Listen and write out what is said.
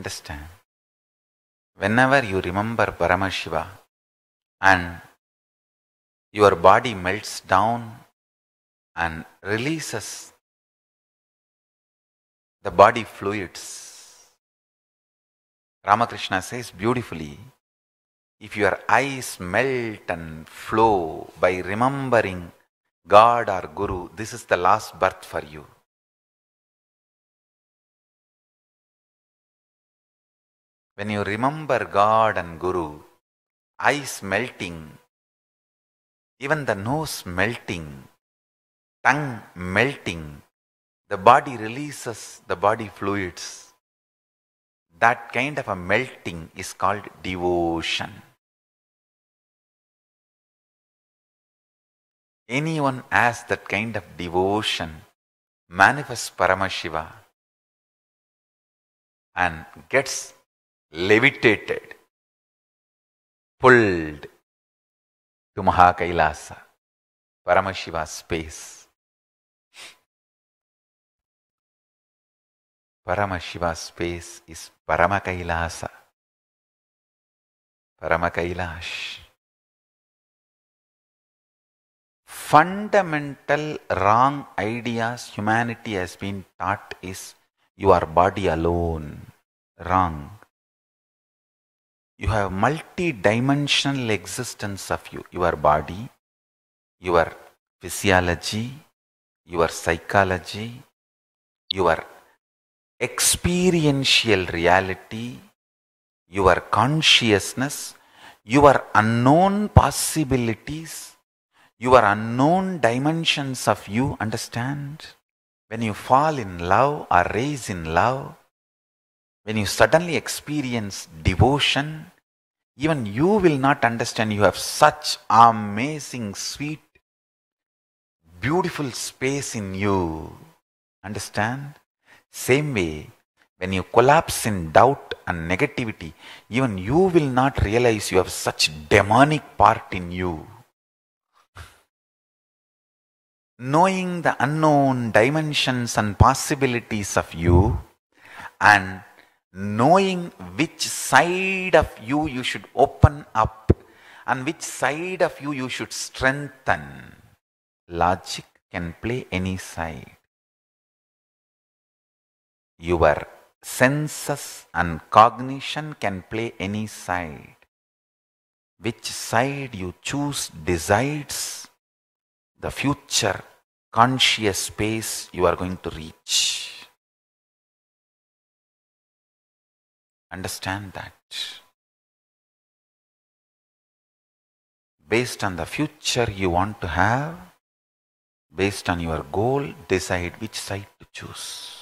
Understand? Whenever you remember Paramashiva and your body melts down and releases the body fluids. Ramakrishna says beautifully, if your eyes melt and flow by remembering God or Guru, this is the last birth for you. When you remember God and Guru, eyes melting, even the nose melting, tongue melting, the body releases the body fluids. That kind of a melting is called devotion. Anyone has that kind of devotion manifests Paramashiva and gets levitated, pulled to Mahakailasa, Paramashiva's space. Paramashiva's space is Paramakailasa, Paramakailash. Fundamental wrong ideas humanity has been taught is you are body alone. Wrong you have multi-dimensional existence of you, your body, your physiology, your psychology, your experiential reality, your consciousness, your unknown possibilities, your unknown dimensions of you, understand? When you fall in love or raise in love, when you suddenly experience devotion, even you will not understand you have such amazing sweet beautiful space in you understand same way when you collapse in doubt and negativity even you will not realize you have such demonic part in you knowing the unknown dimensions and possibilities of you and knowing which side of you you should open up and which side of you you should strengthen. Logic can play any side. Your senses and cognition can play any side. Which side you choose decides the future conscious space you are going to reach. understand that based on the future you want to have, based on your goal, decide which side to choose.